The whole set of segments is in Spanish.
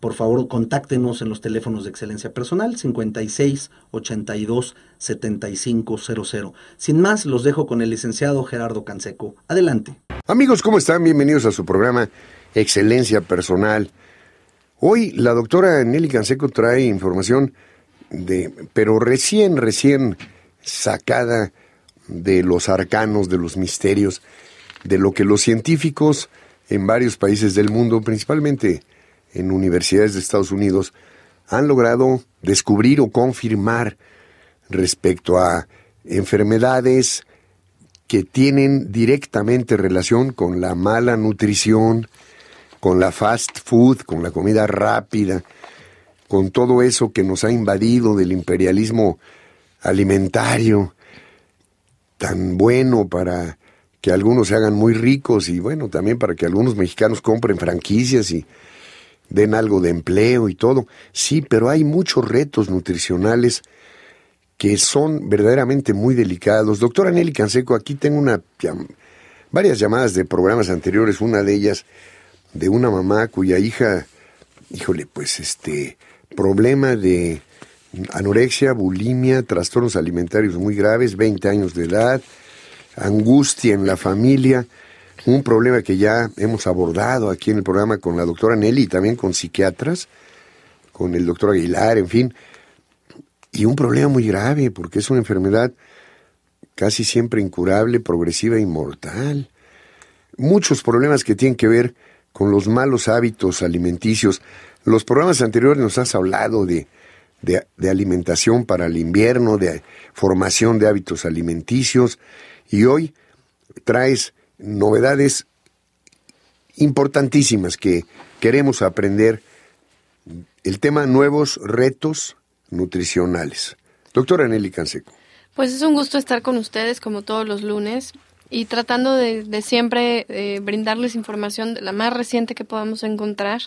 por favor contáctenos en los teléfonos de excelencia personal 56 82 7500. Sin más, los dejo con el licenciado Gerardo Canseco. Adelante. Amigos, ¿cómo están? Bienvenidos a su programa Excelencia Personal. Hoy la doctora Nelly Canseco trae información de, pero recién, recién sacada de los arcanos, de los misterios, de lo que los científicos en varios países del mundo, principalmente en universidades de Estados Unidos han logrado descubrir o confirmar respecto a enfermedades que tienen directamente relación con la mala nutrición, con la fast food, con la comida rápida, con todo eso que nos ha invadido del imperialismo alimentario, tan bueno para que algunos se hagan muy ricos y bueno, también para que algunos mexicanos compren franquicias y den algo de empleo y todo. Sí, pero hay muchos retos nutricionales que son verdaderamente muy delicados. Doctora Nelly Canseco, aquí tengo una, varias llamadas de programas anteriores, una de ellas de una mamá cuya hija, híjole, pues este, problema de anorexia, bulimia, trastornos alimentarios muy graves, 20 años de edad, angustia en la familia un problema que ya hemos abordado aquí en el programa con la doctora Nelly y también con psiquiatras, con el doctor Aguilar, en fin, y un problema muy grave porque es una enfermedad casi siempre incurable, progresiva y mortal. Muchos problemas que tienen que ver con los malos hábitos alimenticios. Los programas anteriores nos has hablado de, de, alimentación para el invierno, de formación de hábitos alimenticios, y hoy traes novedades importantísimas que queremos aprender. El tema nuevos retos nutricionales. Doctora Nelly Canseco. Pues es un gusto estar con ustedes como todos los lunes y tratando de, siempre eh, brindarles información de la más reciente que podamos encontrar,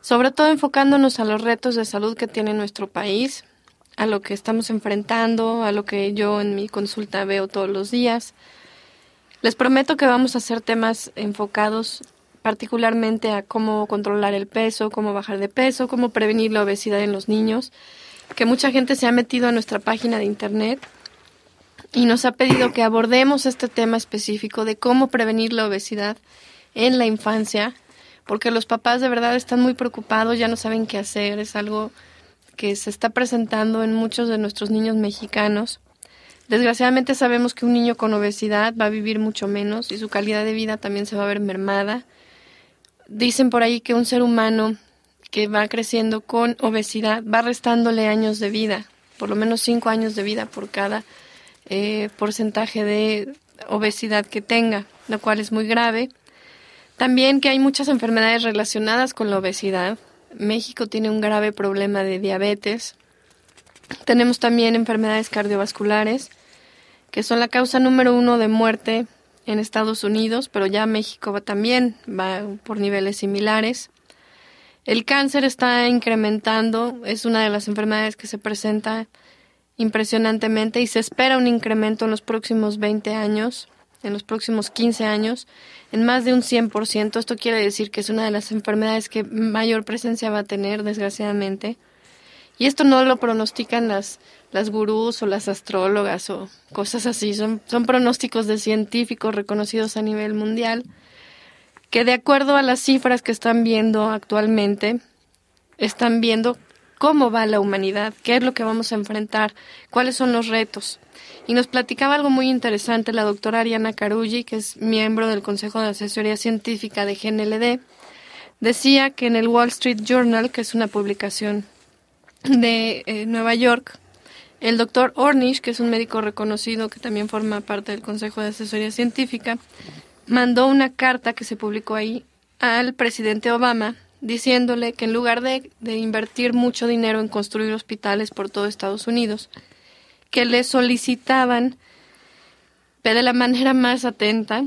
sobre todo enfocándonos a los retos de salud que tiene nuestro país, a lo que estamos enfrentando, a lo que yo en mi consulta veo todos los días. Les prometo que vamos a hacer temas enfocados particularmente a cómo controlar el peso, cómo bajar de peso, cómo prevenir la obesidad en los niños, que mucha gente se ha metido a nuestra página de internet y nos ha pedido que abordemos este tema específico de cómo prevenir la obesidad en la infancia, porque los papás de verdad están muy preocupados, ya no saben qué hacer, es algo que se está presentando en muchos de nuestros niños mexicanos Desgraciadamente sabemos que un niño con obesidad va a vivir mucho menos y su calidad de vida también se va a ver mermada. Dicen por ahí que un ser humano que va creciendo con obesidad va restándole años de vida, por lo menos cinco años de vida por cada eh, porcentaje de obesidad que tenga, lo cual es muy grave. También que hay muchas enfermedades relacionadas con la obesidad. México tiene un grave problema de diabetes. Tenemos también enfermedades cardiovasculares que son la causa número uno de muerte en Estados Unidos, pero ya México va también, va por niveles similares. El cáncer está incrementando, es una de las enfermedades que se presenta impresionantemente y se espera un incremento en los próximos 20 años, en los próximos 15 años, en más de un 100%. Esto quiere decir que es una de las enfermedades que mayor presencia va a tener, desgraciadamente. Y esto no lo pronostican las las gurús o las astrólogas o cosas así. Son, son pronósticos de científicos reconocidos a nivel mundial que de acuerdo a las cifras que están viendo actualmente, están viendo cómo va la humanidad, qué es lo que vamos a enfrentar, cuáles son los retos. Y nos platicaba algo muy interesante la doctora Ariana Carulli, que es miembro del Consejo de Asesoría Científica de GNLD, decía que en el Wall Street Journal, que es una publicación de eh, Nueva York, el doctor Ornish, que es un médico reconocido que también forma parte del Consejo de Asesoría Científica, mandó una carta que se publicó ahí al presidente Obama diciéndole que en lugar de, de invertir mucho dinero en construir hospitales por todo Estados Unidos, que le solicitaban de la manera más atenta,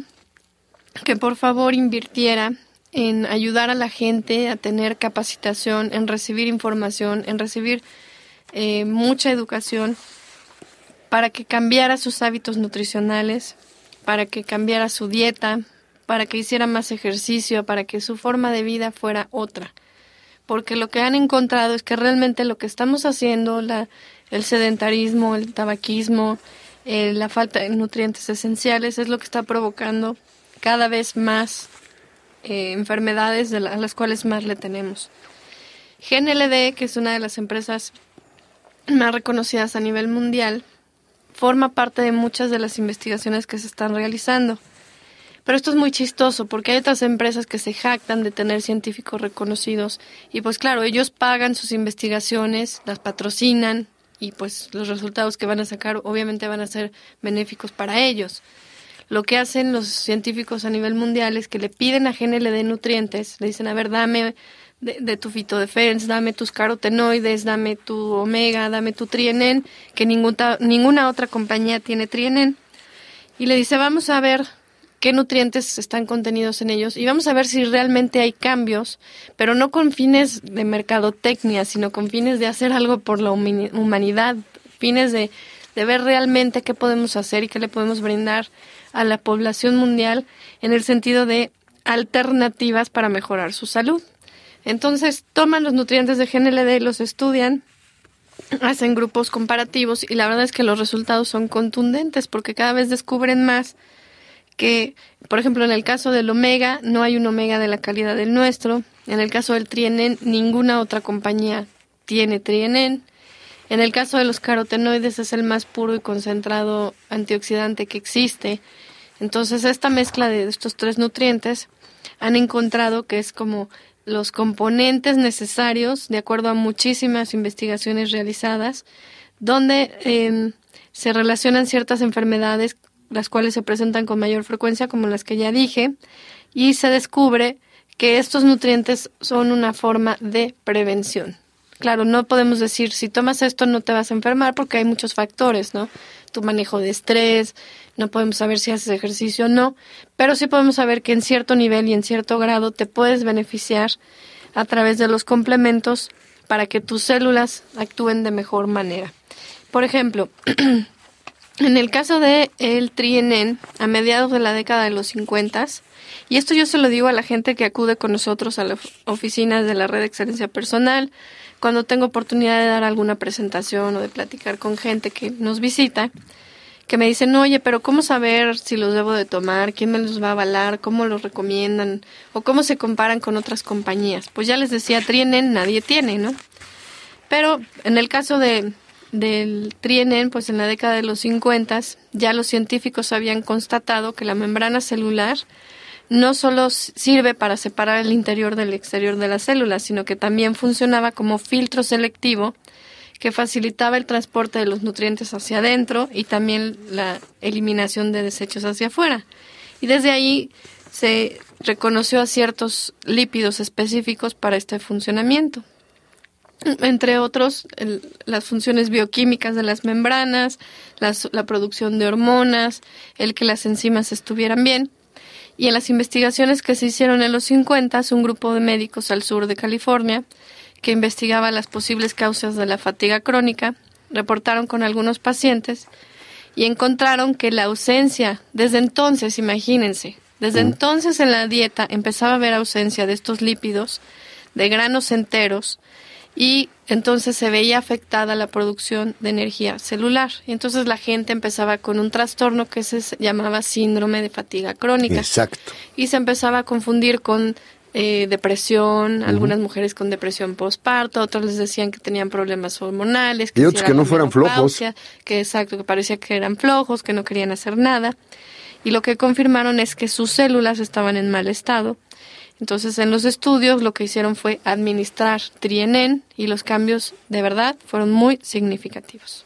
que por favor invirtiera en ayudar a la gente a tener capacitación, en recibir información, en recibir eh, mucha educación para que cambiara sus hábitos nutricionales, para que cambiara su dieta, para que hiciera más ejercicio, para que su forma de vida fuera otra. Porque lo que han encontrado es que realmente lo que estamos haciendo, el sedentarismo, el tabaquismo, eh, la falta de nutrientes esenciales, es lo que está provocando cada vez más eh, enfermedades de las cuales más le tenemos. GNLD, que es una de las empresas más reconocidas a nivel mundial, forma parte de muchas de las investigaciones que se están realizando. Pero esto es muy chistoso porque hay otras empresas que se jactan de tener científicos reconocidos y pues claro, ellos pagan sus investigaciones, las patrocinan y pues los resultados que van a sacar obviamente van a ser benéficos para ellos. Lo que hacen los científicos a nivel mundial es que le piden a de nutrientes, le dicen, a ver, dame de, tu fitodefense, dame tus carotenoides, dame tu omega, dame tu trienen, que ninguna otra compañía tiene trienen. Y le dice, vamos a ver qué nutrientes están contenidos en ellos y vamos a ver si realmente hay cambios, pero no con fines de mercadotecnia, sino con fines de hacer algo por la humanidad, fines de, de, ver realmente qué podemos hacer y qué le podemos brindar a la población mundial en el sentido de alternativas para mejorar su salud. Entonces toman los nutrientes de GNLD, los estudian, hacen grupos comparativos y la verdad es que los resultados son contundentes porque cada vez descubren más que, por ejemplo, en el caso del omega, no hay un omega de la calidad del nuestro. En el caso del trienen, ninguna otra compañía tiene trienen. En el caso de los carotenoides es el más puro y concentrado antioxidante que existe. Entonces, esta mezcla de estos tres nutrientes han encontrado que es como los componentes necesarios, de acuerdo a muchísimas investigaciones realizadas, donde em, se relacionan ciertas enfermedades, las cuales se presentan con mayor frecuencia, como las que ya dije, y se descubre que estos nutrientes son una forma de prevención. Claro, no podemos decir si tomas esto no te vas a enfermar porque hay muchos factores, ¿no? Tu manejo de estrés, no podemos saber si haces ejercicio o no, pero sí podemos saber que en cierto nivel y en cierto grado te puedes beneficiar a través de los complementos para que tus células actúen de mejor manera. Por ejemplo, en el caso de el trienen a mediados de la década de los 50 y esto yo se lo digo a la gente que acude con nosotros a las oficinas de la Red de Excelencia Personal, cuando tengo oportunidad de dar alguna presentación o de platicar con gente que nos visita, que me dicen, oye, pero ¿cómo saber si los debo de tomar? ¿Quién me los va a avalar? ¿Cómo los recomiendan? ¿O cómo se comparan con otras compañías? Pues ya les decía, Trienen nadie tiene, ¿no? Pero en el caso de, del Trienen, pues en la década de los 50 ya los científicos habían constatado que la membrana celular no solo sirve para separar el interior del exterior de la célula, sino que también funcionaba como filtro selectivo que facilitaba el transporte de los nutrientes hacia adentro y también la eliminación de desechos hacia afuera. Y desde ahí se reconoció a ciertos lípidos específicos para este funcionamiento. Entre otros, las funciones bioquímicas de las membranas, la producción de hormonas, el que las enzimas estuvieran bien y en las investigaciones que se hicieron en los 50, un grupo de médicos al sur de California que investigaba las posibles causas de la fatiga crónica, reportaron con algunos pacientes y encontraron que la ausencia, desde entonces, imagínense, desde mm. entonces en la dieta empezaba a haber ausencia de estos lípidos, de granos enteros, y entonces se veía afectada la producción de energía celular. Y entonces la gente empezaba con un trastorno que se llamaba síndrome de fatiga crónica. Exacto. Y se empezaba a confundir con eh, depresión, algunas mujeres con depresión postparto, otros les decían que tenían problemas hormonales. Que y otros que no fueran flojos. Que exacto, que parecía que eran flojos, que no querían hacer nada. Y lo que confirmaron es que sus células estaban en mal estado entonces, en los estudios lo que hicieron fue administrar Trienen y los cambios de verdad fueron muy significativos.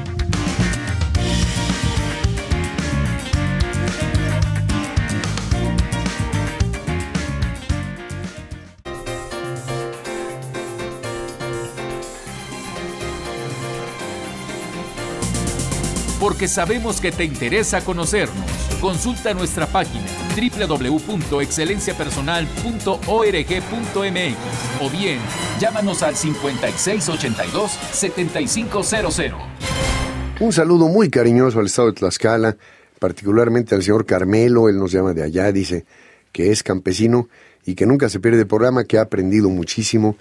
...que sabemos que te interesa conocernos. Consulta nuestra página www.excelenciapersonal.org.mx o bien llámanos al 5682-7500. Un saludo muy cariñoso al estado de Tlaxcala, particularmente al señor Carmelo, él nos llama de allá, dice que es campesino y que nunca se pierde el programa, que ha aprendido muchísimo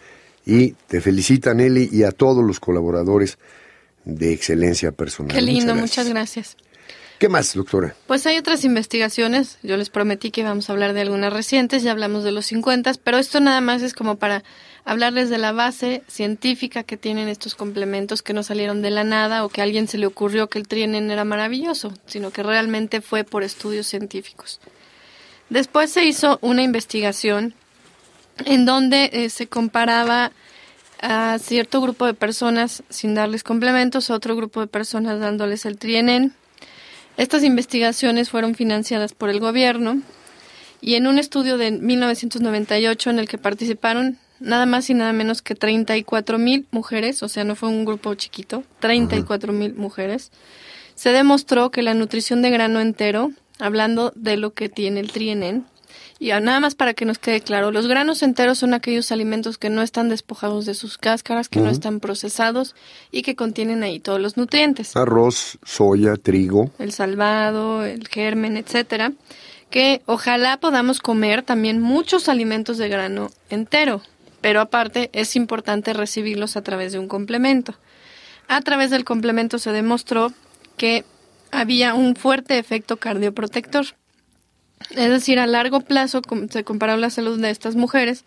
y te felicita Nelly y a todos los colaboradores de excelencia personal. Qué lindo, muchas gracias. ¿Qué más, doctora? Pues hay otras investigaciones. Yo les prometí que íbamos a hablar de algunas recientes, ya hablamos de los 50, pero esto nada más es como para hablarles de la base científica que tienen estos complementos que no salieron de la nada o que a alguien se le ocurrió que el trienen era maravilloso, sino que realmente fue por estudios científicos. Después se hizo una investigación en donde eh, se comparaba a cierto grupo de personas sin darles complementos, a otro grupo de personas dándoles el trienen. Estas investigaciones fueron financiadas por el gobierno y en un estudio de 1998 en el que participaron nada más y nada menos que 34 mil mujeres, o sea, no fue un grupo chiquito, 34 mil mujeres, se demostró que la nutrición de grano entero, hablando de lo que tiene el trienen, y nada más para que nos quede claro, los granos enteros son aquellos alimentos que no están despojados de sus cáscaras, que no están procesados y que contienen ahí todos los nutrientes. Arroz, soya, trigo. El salvado, el germen, etcétera. Que ojalá podamos comer también muchos alimentos de grano entero, pero aparte es importante recibirlos a través de un complemento. A través del complemento se demostró que había un fuerte efecto cardioprotector. Es decir, a largo plazo se comparó la salud de estas mujeres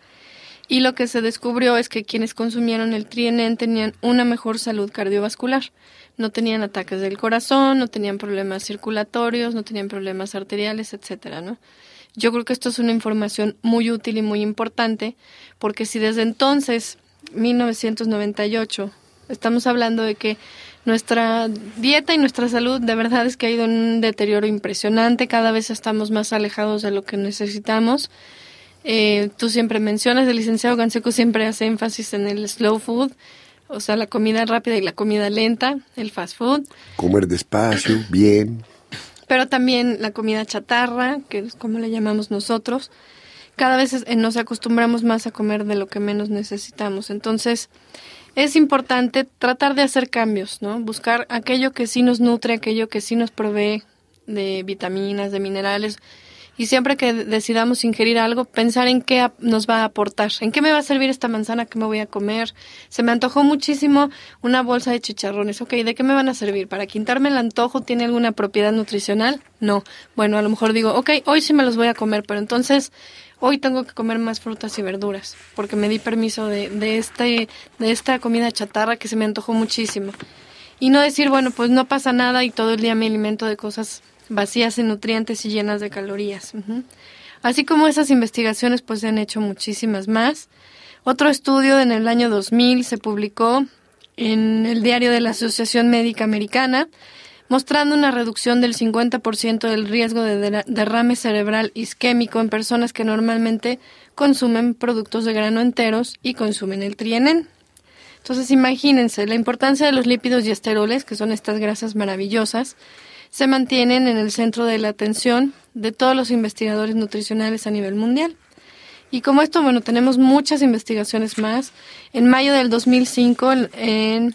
y lo que se descubrió es que quienes consumieron el trienen tenían una mejor salud cardiovascular. No tenían ataques del corazón, no tenían problemas circulatorios, no tenían problemas arteriales, etcétera, ¿no? Yo creo que esto es una información muy útil y muy importante porque si desde entonces, 1998, estamos hablando de que nuestra dieta y nuestra salud de verdad es que ha ido en un deterioro impresionante, cada vez estamos más alejados de lo que necesitamos. Eh, tú siempre mencionas, el licenciado Ganseco siempre hace énfasis en el slow food, o sea, la comida rápida y la comida lenta, el fast food. Comer despacio, bien. Pero también la comida chatarra, que es como le llamamos nosotros. Cada vez eh, nos acostumbramos más a comer de lo que menos necesitamos. Entonces, es importante tratar de hacer cambios, ¿no? Buscar aquello que sí nos nutre, aquello que sí nos provee de vitaminas, de minerales. Y siempre que decidamos ingerir algo, pensar en qué nos va a aportar, en qué me va a servir esta manzana, que me voy a comer. Se me antojó muchísimo una bolsa de chicharrones. Ok, ¿de qué me van a servir? ¿Para quitarme el antojo tiene alguna propiedad nutricional? No. Bueno, a lo mejor digo, ok, hoy sí me los voy a comer, pero entonces hoy tengo que comer más frutas y verduras, porque me di permiso de, este, de esta comida chatarra que se me antojó muchísimo. Y no decir, bueno, pues no pasa nada y todo el día me alimento de cosas vacías en nutrientes y llenas de calorías. Así como esas investigaciones, pues se han hecho muchísimas más. Otro estudio en el año 2000 se publicó en el diario de la Asociación Médica Americana, mostrando una reducción del 50% del riesgo de derrame cerebral isquémico en personas que normalmente consumen productos de grano enteros y consumen el trienen. Entonces imagínense, la importancia de los lípidos y esteroles, que son estas grasas maravillosas, se mantienen en el centro de la atención de todos los investigadores nutricionales a nivel mundial. Y como esto, bueno, tenemos muchas investigaciones más. En mayo del 2005, en, en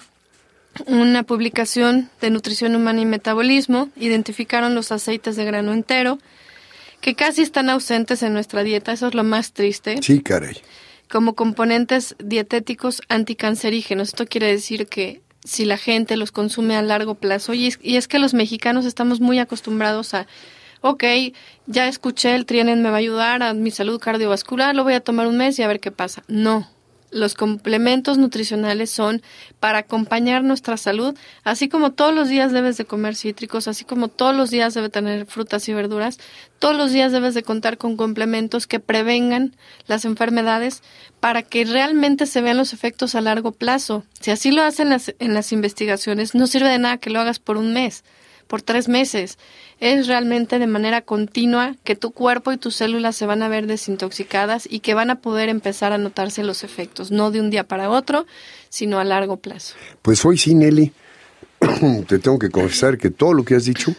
una publicación de Nutrición Humana y Metabolismo, identificaron los aceites de grano entero, que casi están ausentes en nuestra dieta, eso es lo más triste. Sí, caray. Como componentes dietéticos anticancerígenos. Esto quiere decir que si la gente los consume a largo plazo, y es, y es que los mexicanos estamos muy acostumbrados a ok, ya escuché el trienen me va a ayudar a mi salud cardiovascular, lo voy a tomar un mes y a ver qué pasa. No, los complementos nutricionales son para acompañar nuestra salud, así como todos los días debes de comer cítricos, así como todos los días debes tener frutas y verduras, todos los días debes de contar con complementos que prevengan las enfermedades para que realmente se vean los efectos a largo plazo. Si así lo hacen las, en las investigaciones, no sirve de nada que lo hagas por un mes, por tres meses es realmente de manera continua que tu cuerpo y tus células se van a ver desintoxicadas y que van a poder empezar a notarse los efectos, no de un día para otro, sino a largo plazo. Pues hoy sí, Nelly, te tengo que confesar que todo lo que has dicho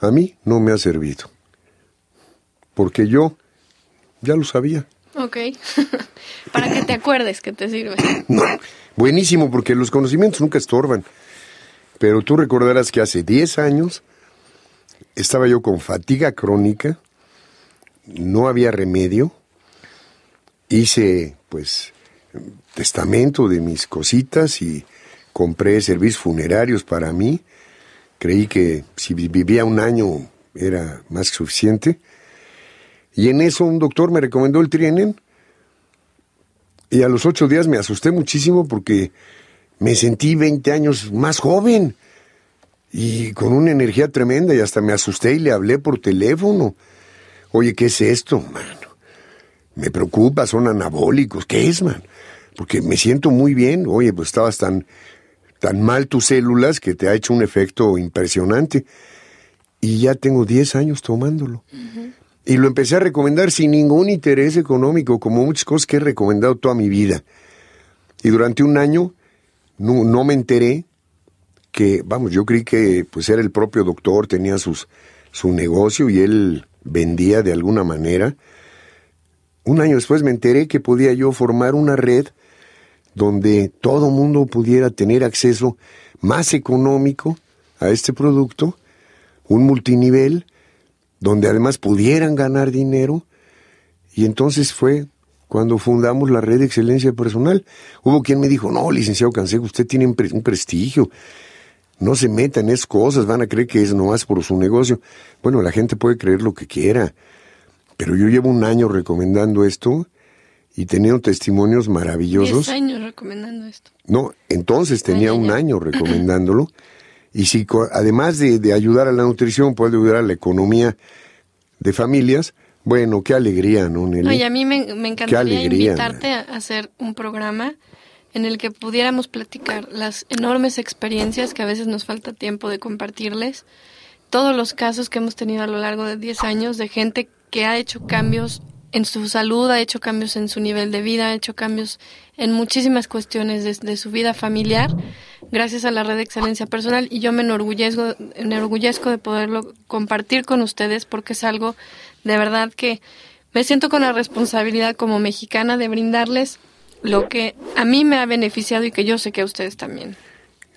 a mí no me ha servido, porque yo ya lo sabía. Ok, para que te acuerdes que te sirve. buenísimo, porque los conocimientos nunca estorban. Pero tú recordarás que hace 10 años estaba yo con fatiga crónica, no había remedio, hice pues testamento de mis cositas y compré servicios funerarios para mí. Creí que si vivía un año era más que suficiente. Y en eso un doctor me recomendó el Trienen. Y a los ocho días me asusté muchísimo porque me sentí 20 años más joven y con una energía tremenda y hasta me asusté y le hablé por teléfono. Oye, ¿qué es esto, mano? Me preocupa, son anabólicos. ¿Qué es, man? Porque me siento muy bien. Oye, pues estabas tan, tan mal tus células que te ha hecho un efecto impresionante. Y ya tengo 10 años tomándolo. Y lo empecé a recomendar sin ningún interés económico, como muchas cosas que he recomendado toda mi vida. Y durante un año no me enteré que, vamos, yo creí que pues era el propio doctor, tenía sus, su negocio y él vendía de alguna manera. Un año después me enteré que podía yo formar una red donde todo mundo pudiera tener acceso más económico a este producto, un multinivel, donde además pudieran ganar dinero. Y entonces fue cuando fundamos la red de excelencia personal. Hubo quien me dijo, no, licenciado Canseco, usted tiene un prestigio, no se metan es esas cosas, van a creer que es nomás por su negocio. Bueno, la gente puede creer lo que quiera, pero yo llevo un año recomendando esto y teniendo testimonios maravillosos. Diez años recomendando esto. No, entonces tenía un año recomendándolo. Y si además de, ayudar a la nutrición, puede ayudar a la economía de familias, bueno, qué alegría, ¿no, No, a mí me, me encantaría invitarte a hacer un programa en el que pudiéramos platicar las enormes experiencias que a veces nos falta tiempo de compartirles, todos los casos que hemos tenido a lo largo de 10 años de gente que ha hecho cambios en su salud, ha hecho cambios en su nivel de vida, ha hecho cambios en muchísimas cuestiones de, su vida familiar, gracias a la red de excelencia personal. Y yo me enorgullezco, enorgullezco de poderlo compartir con ustedes porque es algo de verdad que me siento con la responsabilidad como mexicana de brindarles lo que a mí me ha beneficiado y que yo sé que a ustedes también.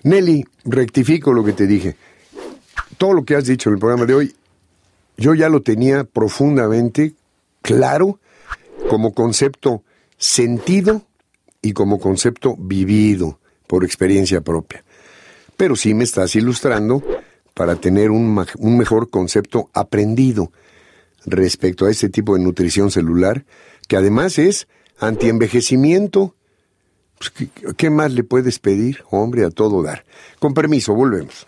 Nelly, rectifico lo que te dije. Todo lo que has dicho en el programa de hoy, yo ya lo tenía profundamente claro como concepto sentido y como concepto vivido por experiencia propia. Pero sí me estás ilustrando para tener un, un mejor concepto aprendido respecto a este tipo de nutrición celular, que además es antienvejecimiento. Pues, ¿Qué más le puedes pedir, hombre, a todo dar? Con permiso, volvemos.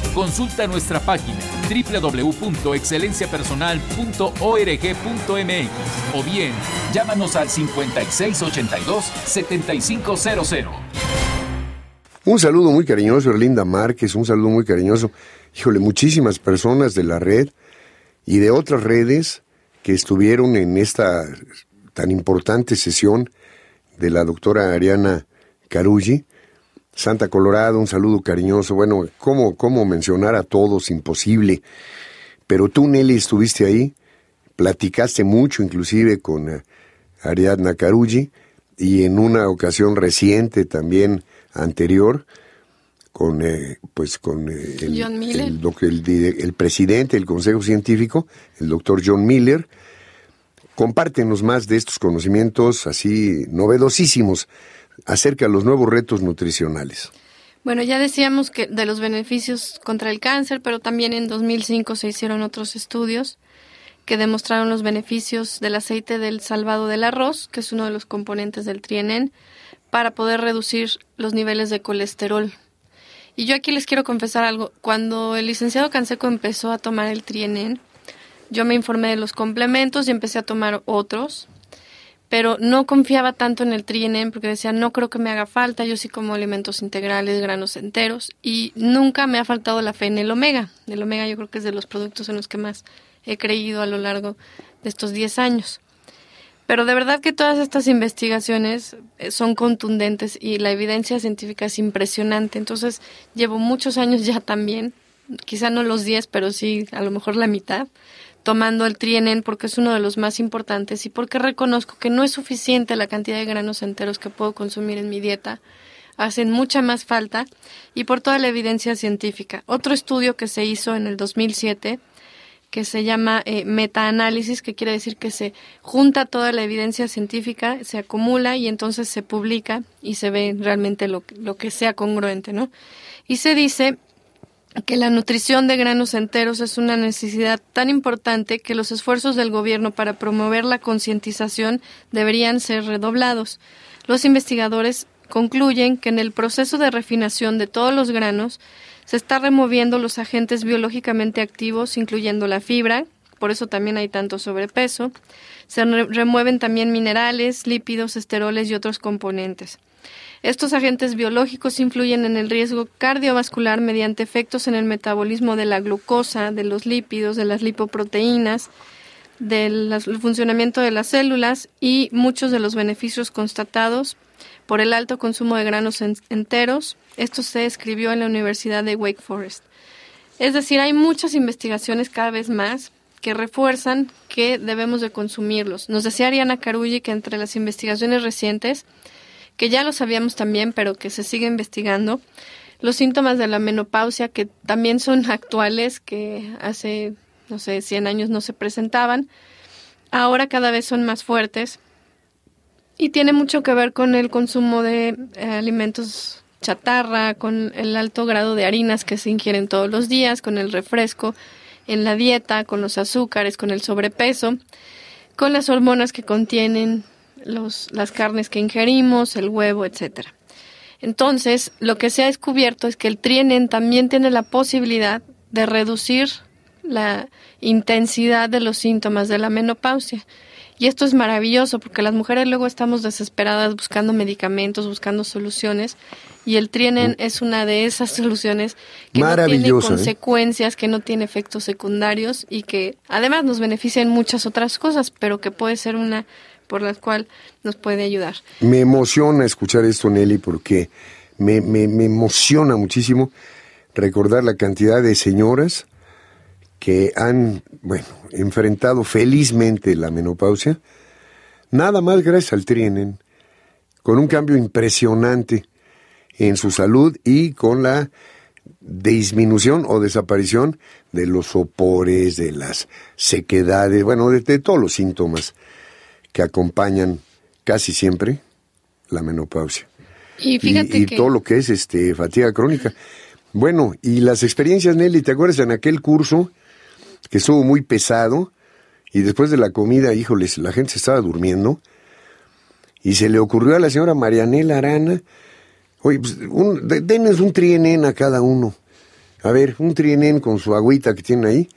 Consulta nuestra página www.excelenciapersonal.org.mx o bien llámanos al 5682-7500. Un saludo muy cariñoso, Erlinda Márquez, un saludo muy cariñoso. Híjole, muchísimas personas de la red y de otras redes que estuvieron en esta tan importante sesión de la doctora Ariana Carulli. Santa Colorado, un saludo cariñoso. Bueno, ¿cómo, cómo mencionar a todos? Imposible. Pero tú, Nelly, estuviste ahí, platicaste mucho inclusive con eh, Ariadna Carugi y en una ocasión reciente también anterior con eh, pues con eh, el, el, presidente del Consejo Científico, el doctor John Miller. Compártenos más de estos conocimientos así novedosísimos acerca de los nuevos retos nutricionales. Bueno, ya decíamos que de los beneficios contra el cáncer, pero también en 2005 se hicieron otros estudios que demostraron los beneficios del aceite del salvado del arroz, que es uno de los componentes del trienen, para poder reducir los niveles de colesterol. Y yo aquí les quiero confesar algo. Cuando el licenciado Canseco empezó a tomar el trienen, yo me informé de los complementos y empecé a tomar otros pero no confiaba tanto en el Trienem porque decía, no creo que me haga falta, yo sí como alimentos integrales, granos enteros, y nunca me ha faltado la fe en el omega. El omega yo creo que es de los productos en los que más he creído a lo largo de estos 10 años. Pero de verdad que todas estas investigaciones eh, son contundentes y la evidencia científica es impresionante. Entonces llevo muchos años ya también, quizá no los 10, pero sí a lo mejor la mitad, tomando el trienen porque es uno de los más importantes y porque reconozco que no es suficiente la cantidad de granos enteros que puedo consumir en mi dieta. Hacen mucha más falta y por toda la evidencia científica. Otro estudio que se hizo en el 2007 que se llama eh, metaanálisis, que quiere decir que se junta toda la evidencia científica, se acumula y entonces se publica y se ve realmente lo, lo que sea congruente, ¿no? Y se dice que la nutrición de granos enteros es una necesidad tan importante que los esfuerzos del gobierno para promover la concientización deberían ser redoblados. Los investigadores concluyen que en el proceso de refinación de todos los granos se está removiendo los agentes biológicamente activos, incluyendo la fibra, por eso también hay tanto sobrepeso, se remueven también minerales, lípidos, esteroles y otros componentes. Estos agentes biológicos influyen en el riesgo cardiovascular mediante efectos en el metabolismo de la glucosa, de los lípidos, de las lipoproteínas, del funcionamiento de las células y muchos de los beneficios constatados por el alto consumo de granos enteros. Esto se escribió en la Universidad de Wake Forest. Es decir, hay muchas investigaciones cada vez más que refuerzan que debemos de consumirlos. Nos decía Ariana Carulli que entre las investigaciones recientes que ya lo sabíamos también, pero que se sigue investigando, los síntomas de la menopausia, que también son actuales, que hace, no sé, 100 años no se presentaban, ahora cada vez son más fuertes y tiene mucho que ver con el consumo de eh, alimentos chatarra, con el alto grado de harinas que se ingieren todos los días, con el refresco en la dieta, con los azúcares, con el sobrepeso, con las hormonas que contienen los, las carnes que ingerimos, el huevo, etcétera. Entonces, lo que se ha descubierto es que el trienen también tiene la posibilidad de reducir la intensidad de los síntomas de la menopausia. Y esto es maravilloso porque las mujeres luego estamos desesperadas buscando medicamentos, buscando soluciones y el trienen es una de esas soluciones que no tiene ¿eh? consecuencias, que no tiene efectos secundarios y que además nos en muchas otras cosas, pero que puede ser una por las cual nos puede ayudar. Me emociona escuchar esto, Nelly, porque me, emociona muchísimo recordar la cantidad de señoras que han, bueno, enfrentado felizmente la menopausia, nada más gracias al trienen, con un cambio impresionante en su salud y con la disminución o desaparición de los sopores, de las sequedades, bueno, de todos los síntomas que acompañan casi siempre la menopausia. Y, y, todo lo que es este fatiga crónica. Bueno, y las experiencias, Nelly, ¿te acuerdas en aquel curso que estuvo muy pesado y después de la comida, híjoles, la gente se estaba durmiendo y se le ocurrió a la señora Marianela Arana, oye, pues, un, denos un trienén a cada uno. A ver, un trienén con su agüita que tiene ahí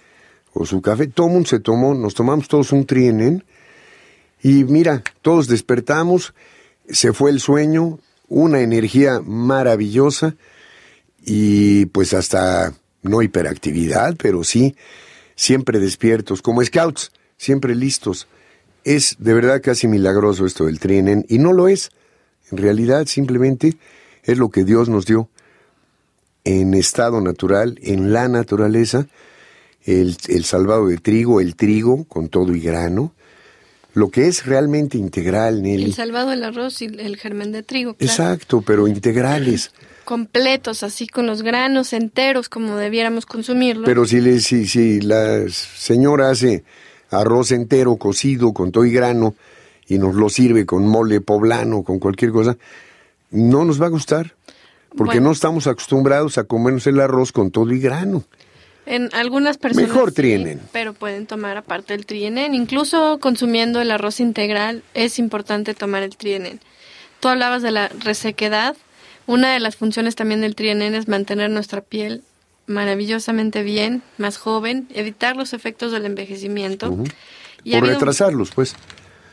o su café. Todo el se tomó, nos tomamos todos un trienén y mira, todos despertamos, se fue el sueño, una energía maravillosa y pues hasta no hiperactividad, pero sí siempre despiertos, como scouts, siempre listos. Es de verdad casi milagroso esto del trienen y no lo es. En realidad simplemente es lo que Dios nos dio en estado natural, en la naturaleza, el, el salvado de trigo, el trigo con todo y grano, lo que es realmente integral, Nelly. El salvado del arroz y el germen de trigo. Exacto, pero integrales. Completos, así con los granos enteros como debiéramos consumirlo. Pero si, le, si, si la señora hace arroz entero cocido con todo y grano y nos lo sirve con mole poblano, con cualquier cosa, no nos va a gustar. Porque no estamos acostumbrados a comernos el arroz con todo y grano. En algunas personas mejor pero pueden tomar aparte el trienen. Incluso consumiendo el arroz integral es importante tomar el trienen. Tú hablabas de la resequedad. Una de las funciones también del trienen es mantener nuestra piel maravillosamente bien, más joven, evitar los efectos del envejecimiento. Por retrasarlos, pues.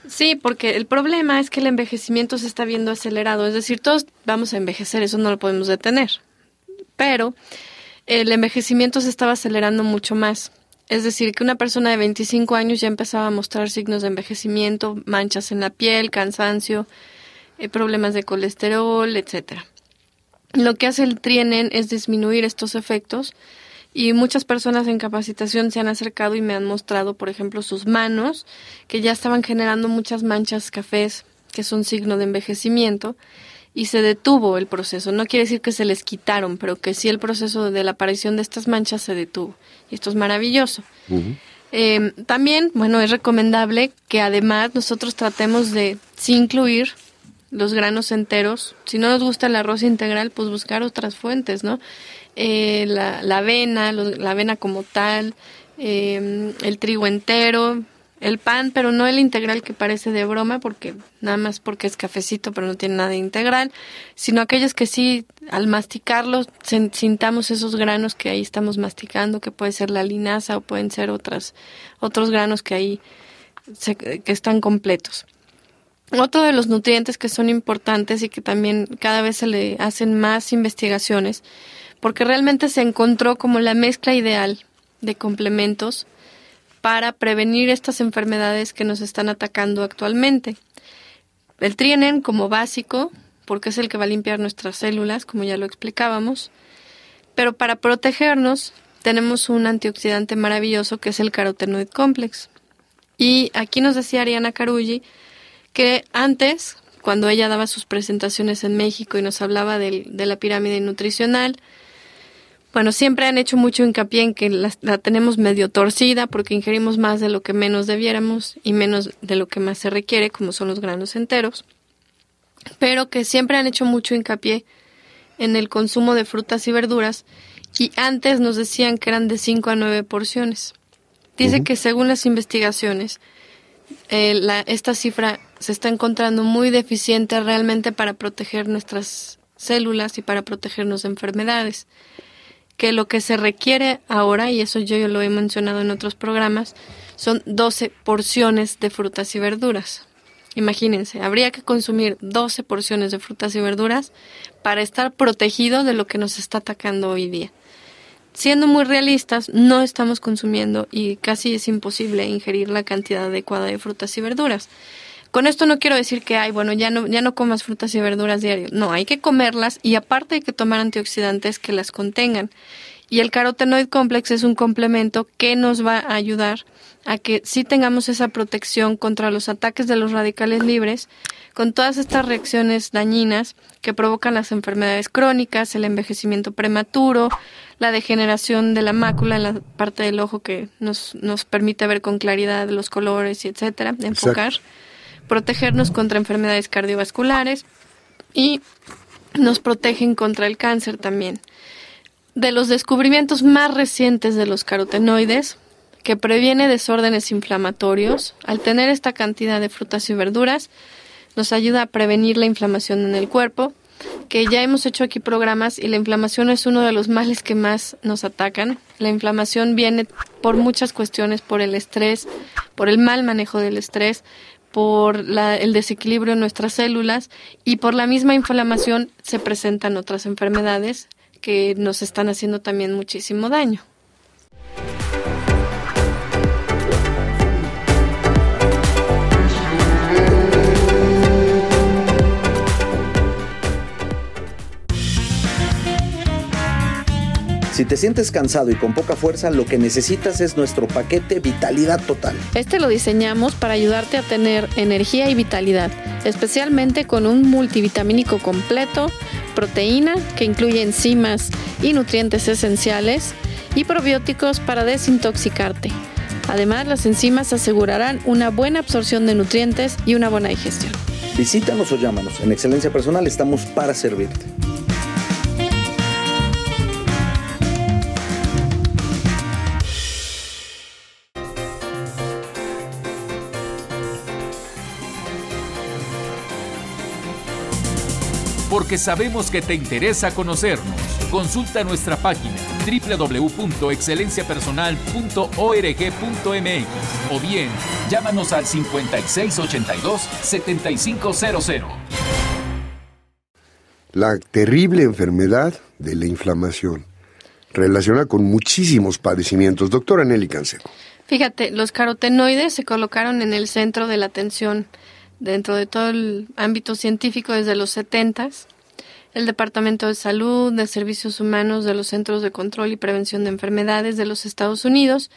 Sí, porque el problema es que el envejecimiento se está viendo acelerado. Es decir, todos vamos a envejecer, eso no lo podemos detener. Pero el envejecimiento se estaba acelerando mucho más. Es decir, que una persona de 25 años ya empezaba a mostrar signos de envejecimiento, manchas en la piel, cansancio, eh, problemas de colesterol, etc. Lo que hace el trienen es disminuir estos efectos y muchas personas en capacitación se han acercado y me han mostrado, por ejemplo, sus manos, que ya estaban generando muchas manchas cafés, que son signo de envejecimiento, y se detuvo el proceso. No quiere decir que se les quitaron, pero que sí el proceso de la aparición de estas manchas se detuvo. Y esto es maravilloso. Em, también, bueno, es recomendable que además nosotros tratemos de, incluir los granos enteros, si no nos gusta el arroz integral, pues buscar otras fuentes, ¿no? Eh, la, avena, la avena como tal, em, el trigo entero, el pan, pero no el integral que parece de broma, porque nada más porque es cafecito, pero no tiene nada de integral, sino aquellos que sí, al masticarlos, sintamos esos granos que ahí estamos masticando, que puede ser la linaza o pueden ser otras, otros granos que ahí que están completos. Otro de los nutrientes que son importantes y que también cada vez se le hacen más investigaciones, porque realmente se encontró como la mezcla ideal de complementos para prevenir estas enfermedades que nos están atacando actualmente. El trienen como básico, porque es el que va a limpiar nuestras células, como ya lo explicábamos, pero para protegernos tenemos un antioxidante maravilloso que es el carotenoid complex. Y aquí nos decía Ariana Carulli que antes, cuando ella daba sus presentaciones en México y nos hablaba de la pirámide nutricional, bueno, siempre han hecho mucho hincapié en que la, tenemos medio torcida porque ingerimos más de lo que menos debiéramos y menos de lo que más se requiere, como son los granos enteros, pero que siempre han hecho mucho hincapié en el consumo de frutas y verduras y antes nos decían que eran de 5 a 9 porciones. Dice que según las investigaciones, eh, esta cifra se está encontrando muy deficiente realmente para proteger nuestras células y para protegernos de enfermedades que lo que se requiere ahora, y eso yo, lo he mencionado en otros programas, son 12 porciones de frutas y verduras. Imagínense, habría que consumir 12 porciones de frutas y verduras para estar protegido de lo que nos está atacando hoy día. Siendo muy realistas, no estamos consumiendo y casi es imposible ingerir la cantidad adecuada de frutas y verduras. Con esto no quiero decir que, ay, bueno, ya no, ya no comas frutas y verduras diario. No, hay que comerlas y aparte hay que tomar antioxidantes que las contengan. Y el carotenoid complex es un complemento que nos va a ayudar a que sí tengamos esa protección contra los ataques de los radicales libres, con todas estas reacciones dañinas que provocan las enfermedades crónicas, el envejecimiento prematuro, la degeneración de la mácula en la parte del ojo que nos, nos permite ver con claridad los colores y etcétera, enfocar protegernos contra enfermedades cardiovasculares y nos protegen contra el cáncer también. De los descubrimientos más recientes de los carotenoides, que previene desórdenes inflamatorios, al tener esta cantidad de frutas y verduras, nos ayuda a prevenir la inflamación en el cuerpo, que ya hemos hecho aquí programas y la inflamación es uno de los males que más nos atacan. La inflamación viene por muchas cuestiones, por el estrés, por el mal manejo del estrés, por el desequilibrio en nuestras células y por la misma inflamación se presentan otras enfermedades que nos están haciendo también muchísimo daño. Si te sientes cansado y con poca fuerza, lo que necesitas es nuestro paquete Vitalidad Total. Este lo diseñamos para ayudarte a tener energía y vitalidad, especialmente con un multivitamínico completo, proteína que incluye enzimas y nutrientes esenciales y probióticos para desintoxicarte. Además, las enzimas asegurarán una buena absorción de nutrientes y una buena digestión. Visítanos o llámanos. En Excelencia Personal estamos para servirte. ...que sabemos que te interesa conocernos. Consulta nuestra página www.excelenciapersonal.org.mx o bien llámanos al 5682-7500. La terrible enfermedad de la inflamación relaciona con muchísimos padecimientos. Doctora Nelly cáncer? Fíjate, los carotenoides se colocaron en el centro de la atención dentro de todo el ámbito científico desde los 70 el Departamento de Salud, de Servicios Humanos, de los Centros de Control y Prevención de Enfermedades de los Estados Unidos,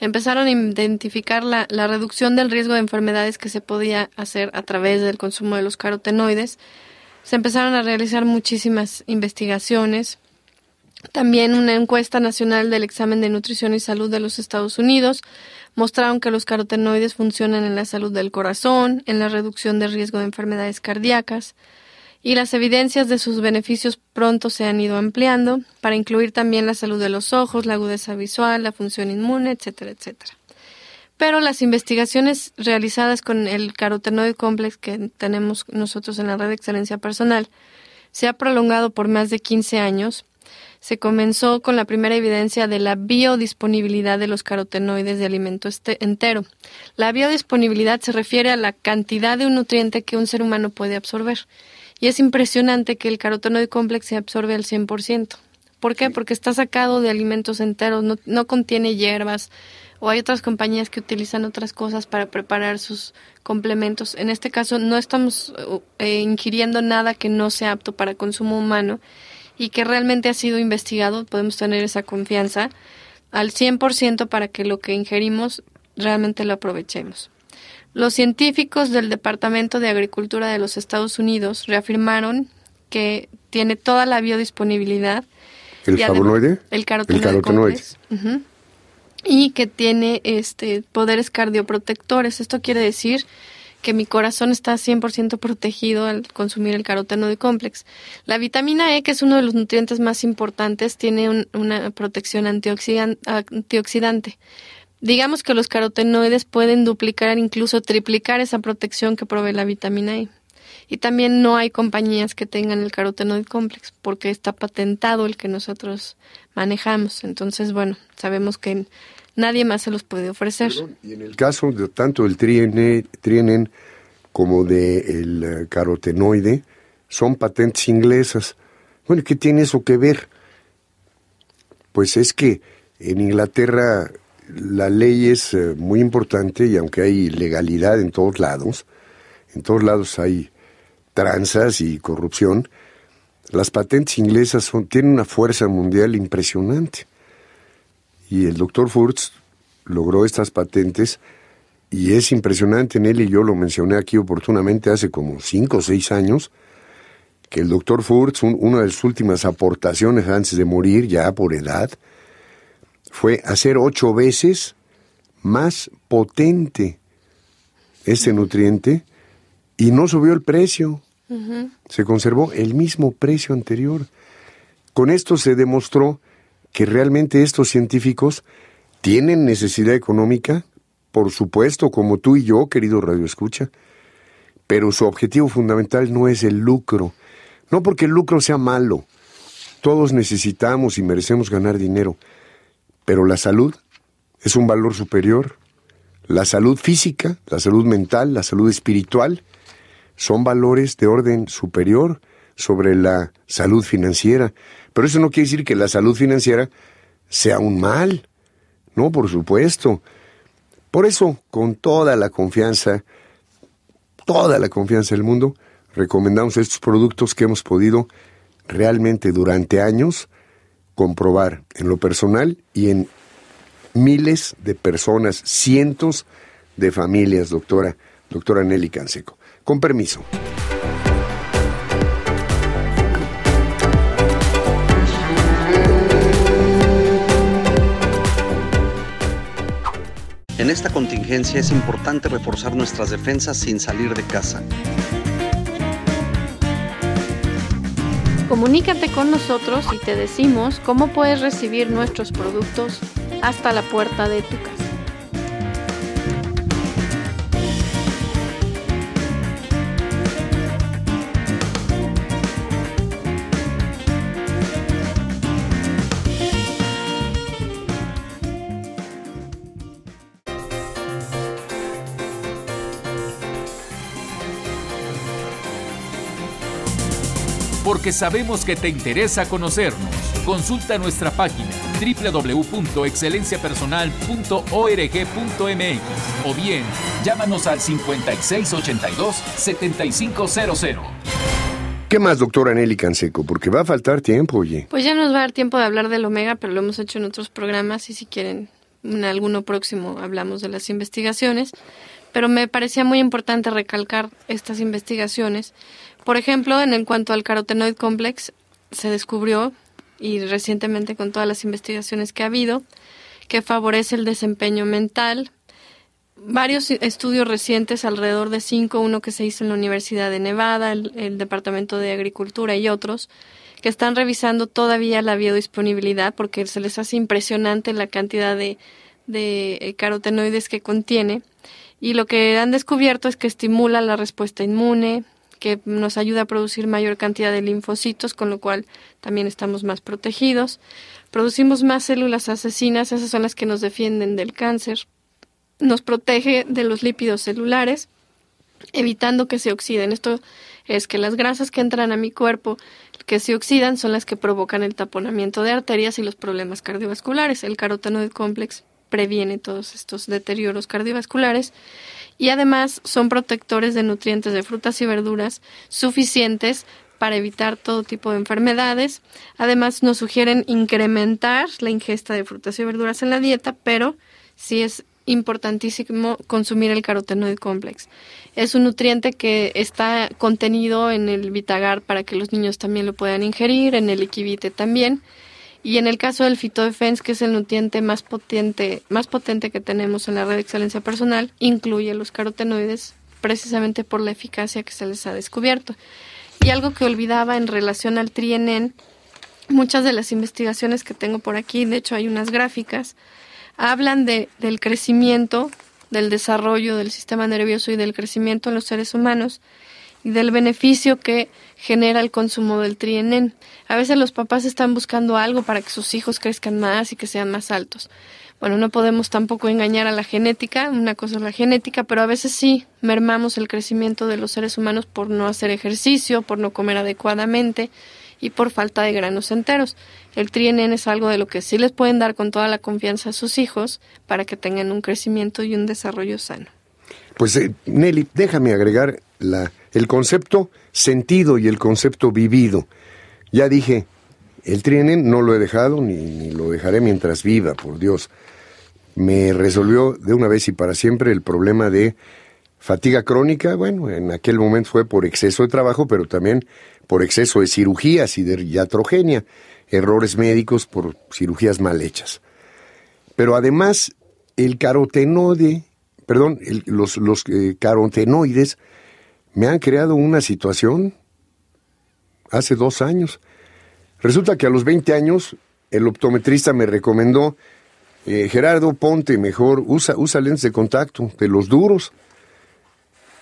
empezaron a identificar la, reducción del riesgo de enfermedades que se podía hacer a través del consumo de los carotenoides. Se empezaron a realizar muchísimas investigaciones. También una encuesta nacional del examen de nutrición y salud de los Estados Unidos mostraron que los carotenoides funcionan en la salud del corazón, en la reducción del riesgo de enfermedades cardíacas, y las evidencias de sus beneficios pronto se han ido ampliando para incluir también la salud de los ojos, la agudeza visual, la función inmune, etcétera, etcétera. Pero las investigaciones realizadas con el carotenoide complex que tenemos nosotros en la red de excelencia personal se ha prolongado por más de 15 años. Se comenzó con la primera evidencia de la biodisponibilidad de los carotenoides de alimento este, entero. La biodisponibilidad se refiere a la cantidad de un nutriente que un ser humano puede absorber. Y es impresionante que el carotenoid complex se absorbe al 100%. ¿Por qué? Porque está sacado de alimentos enteros, no, contiene hierbas, o hay otras compañías que utilizan otras cosas para preparar sus complementos. En este caso no estamos uh, eh, ingiriendo nada que no sea apto para consumo humano y que realmente ha sido investigado, podemos tener esa confianza al 100% para que lo que ingerimos realmente lo aprovechemos. Los científicos del Departamento de Agricultura de los Estados Unidos reafirmaron que tiene toda la biodisponibilidad. ¿El carotenoide. El carotenoide. y que tiene este poderes cardioprotectores. Esto quiere decir que mi corazón está 100% protegido al consumir el carotenoide complex. La vitamina E, que es uno de los nutrientes más importantes, tiene una protección antioxidante. Digamos que los carotenoides pueden duplicar, incluso triplicar esa protección que provee la vitamina E. Y también no hay compañías que tengan el carotenoid complex porque está patentado el que nosotros manejamos. Entonces, bueno, sabemos que nadie más se los puede ofrecer. y en el caso de tanto el triene, trienen como del el eh, carotenoide, son patentes inglesas. Bueno, ¿qué tiene eso que ver? Pues es que en Inglaterra la ley es eh, muy importante y aunque hay legalidad en todos lados, en todos lados hay tranzas y corrupción, las patentes inglesas tienen una fuerza mundial impresionante. Y el doctor Furtz logró estas patentes y es impresionante en él, y yo lo mencioné aquí oportunamente hace como cinco o seis años, que el doctor Furtz, una de sus últimas aportaciones antes de morir, ya por edad, fue hacer ocho veces más potente este nutriente y no subió el precio. Se conservó el mismo precio anterior. Con esto se demostró que realmente estos científicos tienen necesidad económica, por supuesto, como tú y yo, querido Radio Escucha, pero su objetivo fundamental no es el lucro. No porque el lucro sea malo. Todos necesitamos y merecemos ganar dinero, pero la salud es un valor superior. La salud física, la salud mental, la salud espiritual son valores de orden superior sobre la salud financiera. Pero eso no quiere decir que la salud financiera sea un mal. No, por supuesto. Por eso, con toda la confianza, toda la confianza del mundo, recomendamos estos productos que hemos podido realmente durante años comprobar en lo personal y en miles de personas, cientos de familias, doctora, doctora Nelly Canseco. Con permiso. En esta contingencia es importante reforzar nuestras defensas sin salir de casa. Comunícate con nosotros y te decimos cómo puedes recibir nuestros productos hasta la puerta de tu casa. que sabemos que te interesa conocernos. Consulta nuestra página www.excelenciapersonal.org.mx o bien llámanos al 5682-7500. ¿Qué más, doctora Nelly Canseco? Porque va a faltar tiempo, oye. Pues ya nos va a dar tiempo de hablar del Omega, pero lo hemos hecho en otros programas y si quieren, en alguno próximo hablamos de las investigaciones. Pero me parecía muy importante recalcar estas investigaciones por ejemplo, en, cuanto al carotenoid complex, se descubrió, y recientemente con todas las investigaciones que ha habido, que favorece el desempeño mental. Varios estudios recientes, alrededor de cinco, uno que se hizo en la Universidad de Nevada, el, Departamento de Agricultura y otros, que están revisando todavía la biodisponibilidad porque se les hace impresionante la cantidad de eh, carotenoides que contiene. Y lo que han descubierto es que estimula la respuesta inmune, que nos ayuda a producir mayor cantidad de linfocitos, con lo cual también estamos más protegidos. Producimos más células asesinas, esas son las que nos defienden del cáncer. Nos protege de los lípidos celulares, evitando que se oxiden. Esto es que las grasas que entran a mi cuerpo, que se oxidan, son las que provocan el taponamiento de arterias y los problemas cardiovasculares, el del complex previene todos estos deterioros cardiovasculares y además son protectores de nutrientes de frutas y verduras suficientes para evitar todo tipo de enfermedades. Además nos sugieren incrementar la ingesta de frutas y verduras en la dieta, pero sí es importantísimo consumir el carotenoid complex. Es un nutriente que está contenido en el vitagar para que los niños también lo puedan ingerir, en el equivite también. Y en el caso del Fitodefense, que es el nutriente más potente, más potente que tenemos en la red de excelencia personal, incluye los carotenoides precisamente por la eficacia que se les ha descubierto. Y algo que olvidaba en relación al TRIENEN, muchas de las investigaciones que tengo por aquí, de hecho hay unas gráficas, hablan de, del crecimiento, del desarrollo del sistema nervioso y del crecimiento en los seres humanos y del beneficio que genera el consumo del trienén. A veces los papás están buscando algo para que sus hijos crezcan más y que sean más altos. Bueno, no podemos tampoco engañar a la genética, una cosa es la genética, pero a veces sí mermamos el crecimiento de los seres humanos por no hacer ejercicio, por no comer adecuadamente y por falta de granos enteros. El trienén es algo de lo que sí les pueden dar con toda la confianza a sus hijos para que tengan un crecimiento y un desarrollo sano. Pues eh, Nelly, déjame agregar la el concepto sentido y el concepto vivido. Ya dije, el trienen no lo he dejado ni, lo dejaré mientras viva, por Dios. Me resolvió de una vez y para siempre el problema de fatiga crónica. Bueno, en aquel momento fue por exceso de trabajo, pero también por exceso de cirugías y de iatrogenia, errores médicos por cirugías mal hechas. Pero además, el carotenoide, perdón, los, los eh, carotenoides me han creado una situación hace dos años. Resulta que a los 20 años el optometrista me recomendó, eh, Gerardo, ponte mejor, usa, lentes de contacto, de los duros,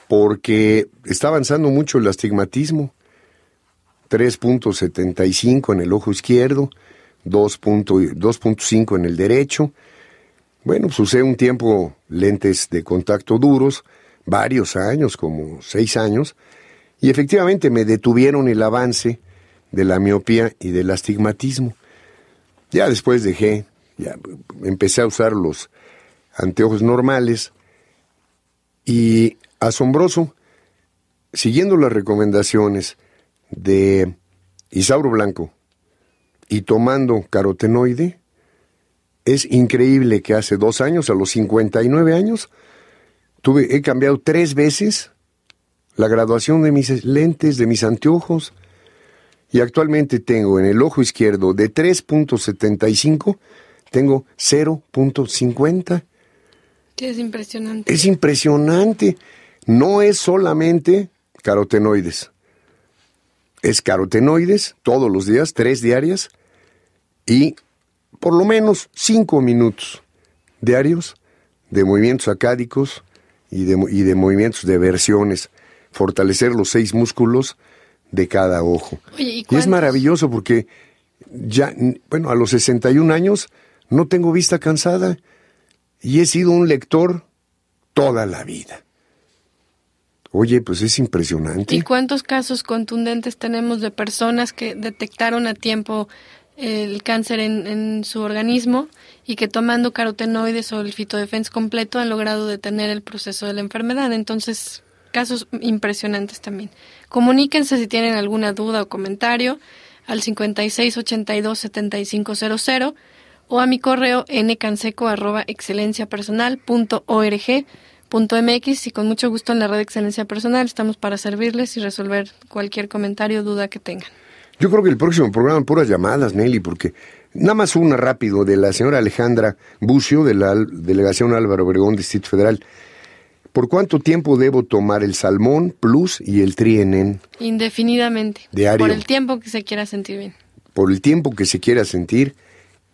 porque está avanzando mucho el astigmatismo. 3.75 en el ojo izquierdo, 2.5 en el derecho. Bueno, pues usé un tiempo lentes de contacto duros, varios años, como seis años, y efectivamente me detuvieron el avance de la miopía y del astigmatismo. Ya después dejé, ya empecé a usar los anteojos normales y asombroso, siguiendo las recomendaciones de Isauro Blanco y tomando carotenoide, es increíble que hace dos años, a los 59 años, he cambiado tres veces la graduación de mis lentes, de mis anteojos, y actualmente tengo en el ojo izquierdo de 3.75, tengo 0.50. Es impresionante. Es impresionante. No es solamente carotenoides. Es carotenoides todos los días, tres diarias, y por lo menos cinco minutos diarios de movimientos acádicos, y de, movimientos, de versiones, fortalecer los seis músculos de cada ojo. y, es maravilloso porque ya, bueno, a los 61 años no tengo vista cansada y he sido un lector toda la vida. Oye, pues es impresionante. ¿Y cuántos casos contundentes tenemos de personas que detectaron a tiempo el cáncer en, su organismo y que tomando carotenoides o el fitodefense completo han logrado detener el proceso de la enfermedad. Entonces, casos impresionantes también. Comuníquense si tienen alguna duda o comentario al 5682-7500 o a mi correo mx y con mucho gusto en la red Excelencia Personal estamos para servirles y resolver cualquier comentario o duda que tengan. Yo creo que el próximo programa, puras llamadas, Nelly, porque nada más una rápido de la señora Alejandra Bucio, de la delegación Álvaro Obregón, Distrito Federal. ¿Por cuánto tiempo debo tomar el salmón plus y el trienen? Indefinidamente. Diario. Por el tiempo que se quiera sentir bien. Por el tiempo que se quiera sentir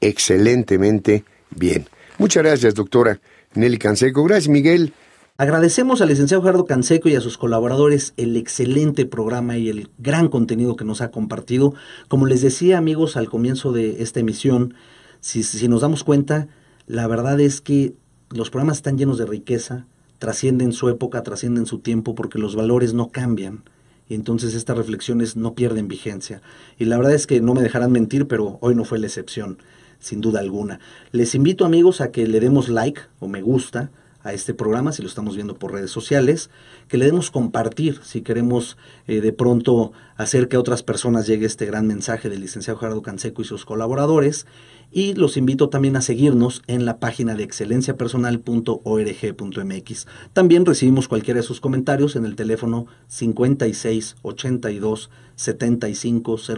excelentemente bien. Muchas gracias, doctora Nelly Canseco. Gracias, Miguel. Agradecemos al licenciado Gerardo Canseco y a sus colaboradores el excelente programa y el gran contenido que nos ha compartido. Como les decía amigos al comienzo de esta emisión, si, si nos damos cuenta, la verdad es que los programas están llenos de riqueza, trascienden su época, trascienden su tiempo, porque los valores no cambian. Y entonces estas reflexiones no pierden vigencia. Y la verdad es que no me dejarán mentir, pero hoy no fue la excepción, sin duda alguna. Les invito amigos a que le demos like o me gusta a este programa, si lo estamos viendo por redes sociales, que le demos compartir, si queremos eh, de pronto hacer que a otras personas llegue este gran mensaje del licenciado Gerardo Canseco y sus colaboradores, y los invito también a seguirnos en la página de excelenciapersonal.org.mx. También recibimos cualquiera de sus comentarios en el teléfono 5682 7500,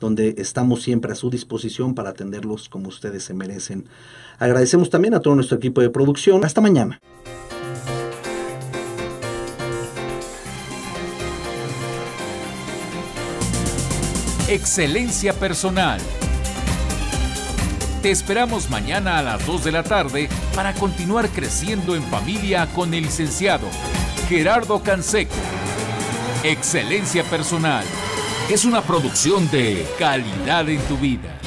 donde estamos siempre a su disposición para atenderlos como ustedes se merecen. Agradecemos también a todo nuestro equipo de producción. Hasta mañana. Excelencia Personal te esperamos mañana a las 2 de la tarde para continuar creciendo en familia con el licenciado Gerardo Canseco. Excelencia Personal es una producción de calidad en tu vida.